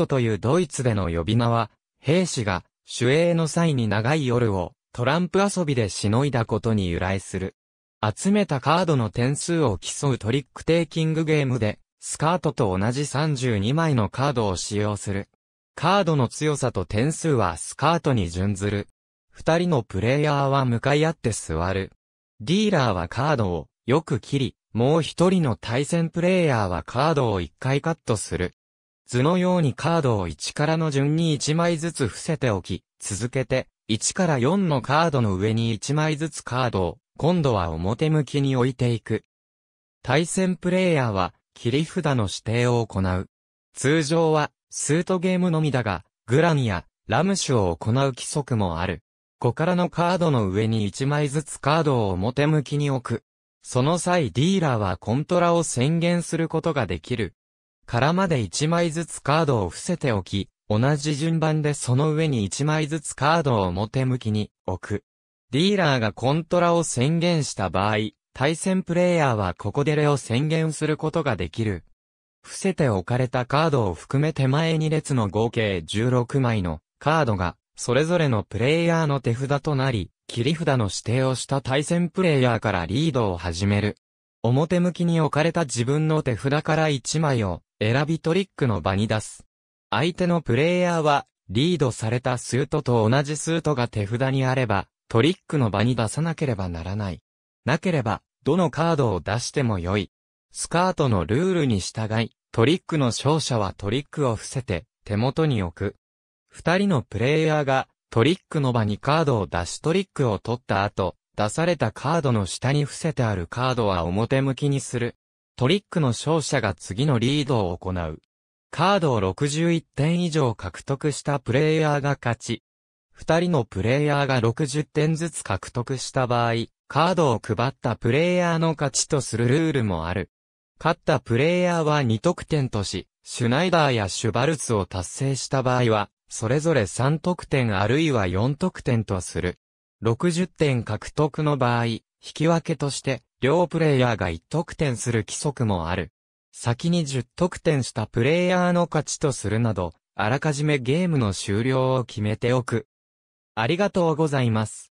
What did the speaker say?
トというドイツでの呼び名は、兵士が、守衛の際に長い夜を、トランプ遊びでしのいだことに由来する。集めたカードの点数を競うトリックテイキングゲームで、スカートと同じ32枚のカードを使用する。カードの強さと点数はスカートに準ずる。二人のプレイヤーは向かい合って座る。ディーラーはカードをよく切り、もう一人の対戦プレイヤーはカードを一回カットする。図のようにカードを1からの順に1枚ずつ伏せておき、続けて、1から4のカードの上に1枚ずつカードを、今度は表向きに置いていく。対戦プレイヤーは、切り札の指定を行う。通常は、スートゲームのみだが、グラミや、ラム酒を行う規則もある。5からのカードの上に1枚ずつカードを表向きに置く。その際ディーラーはコントラを宣言することができる。からまで1枚ずつカードを伏せておき、同じ順番でその上に1枚ずつカードを表向きに置く。ディーラーがコントラを宣言した場合、対戦プレイヤーはここでレを宣言することができる。伏せて置かれたカードを含め手前2列の合計16枚のカードが、それぞれのプレイヤーの手札となり、切り札の指定をした対戦プレイヤーからリードを始める。表向きに置かれた自分の手札から1枚を選びトリックの場に出す。相手のプレイヤーは、リードされたスートと同じスートが手札にあれば、トリックの場に出さなければならない。なければ、どのカードを出しても良い。スカートのルールに従い、トリックの勝者はトリックを伏せて、手元に置く。二人のプレイヤーが、トリックの場にカードを出しトリックを取った後、出されたカードの下に伏せてあるカードは表向きにする。トリックの勝者が次のリードを行う。カードを61点以上獲得したプレイヤーが勝ち。二人のプレイヤーが60点ずつ獲得した場合、カードを配ったプレイヤーの勝ちとするルールもある。勝ったプレイヤーは2得点とし、シュナイダーやシュバルツを達成した場合は、それぞれ3得点あるいは4得点とする。60点獲得の場合、引き分けとして、両プレイヤーが1得点する規則もある。先に10得点したプレイヤーの勝ちとするなど、あらかじめゲームの終了を決めておく。ありがとうございます。